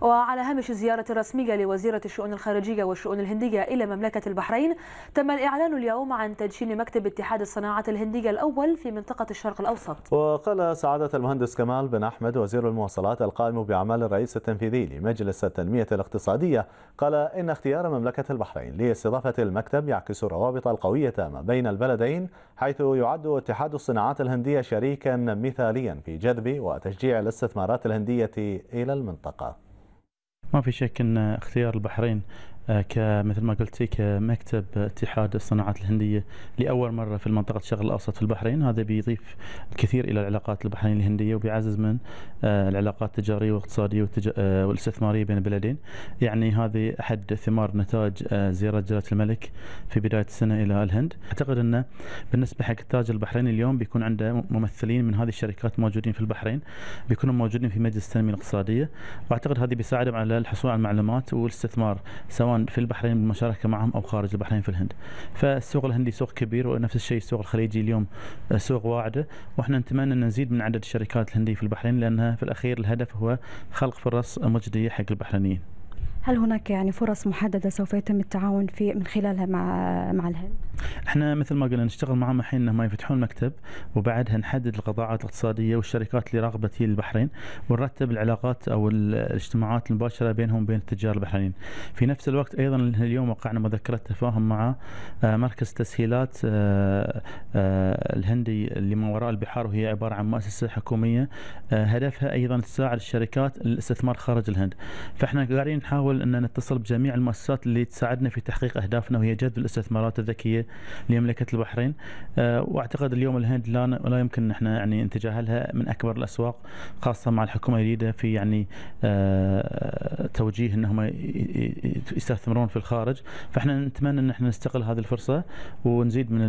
وعلى هامش زيارة رسمية لوزيرة الشؤون الخارجية والشؤون الهندية إلى مملكة البحرين تم الإعلان اليوم عن تدشين مكتب اتحاد الصناعة الهندية الأول في منطقة الشرق الأوسط وقال سعادة المهندس كمال بن أحمد وزير المواصلات القائم بأعمال الرئيس التنفيذي لمجلس التنمية الاقتصادية قال إن اختيار مملكة البحرين لاستضافة المكتب يعكس الروابط القوية ما بين البلدين حيث يعد اتحاد الصناعات الهندية شريكا مثاليا في جذب وتشجيع الاستثمارات الهندية إلى المنطقة ما في شك ان اختيار البحرين آه، كمثل ما قلت كمكتب اتحاد الصناعات الهندية لأول مرة في منطقة الشرق الأوسط في البحرين هذا بيضيف الكثير إلى العلاقات البحرين الهندية وبيعزز من آه، العلاقات التجارية والاقتصادية آه، والاستثمارية بين البلدين يعني هذه أحد ثمار نتاج زيارة جلالة الملك في بداية السنة إلى الهند أعتقد أنه بالنسبة حق التاج البحريني اليوم بيكون عنده ممثلين من هذه الشركات موجودين في البحرين بيكونوا موجودين في مجلس التنمية الاقتصادية وأعتقد هذه بيساعدهم على الحصول على المعلومات والاستثمار سواء في البحرين بالمشاركه معهم او خارج البحرين في الهند. فالسوق الهندي سوق كبير ونفس الشيء السوق الخليجي اليوم آه، سوق واعده واحنا نتمنى ان نزيد من عدد الشركات الهنديه في البحرين لانها في الاخير الهدف هو خلق فرص مجديه حق البحرينيين. هل هناك يعني فرص محدده سوف يتم التعاون في من خلالها مع مع الهند؟ احنا مثل ما قلنا نشتغل معهم الحين انهم يفتحون مكتب وبعدها نحدد القطاعات الاقتصاديه والشركات اللي راغبه في البحرين ونرتب العلاقات او الاجتماعات المباشره بينهم وبين التجار البحرينيين. في نفس الوقت ايضا اليوم وقعنا مذكره تفاهم مع آه، مركز تسهيلات آه، آه، الهندي اللي من وراء البحار وهي عباره عن مؤسسه حكوميه هدفها ايضا تساعد الشركات الاستثمار خارج الهند. فاحنا قاعدين نحاول ان نتصل بجميع المؤسسات اللي تساعدنا في تحقيق اهدافنا وهي جذب الاستثمارات الذكيه لمملكه البحرين آه، واعتقد اليوم الهند لا لا يمكن نحن يعني نتجاهلها من اكبر الاسواق خاصه مع الحكومه الجديده في يعني آه، توجيه انهم يستثمرون في الخارج فاحنا نتمنى ان احنا نستغل هذه الفرصه ونزيد من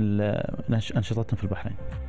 انشطتنا في البحرين.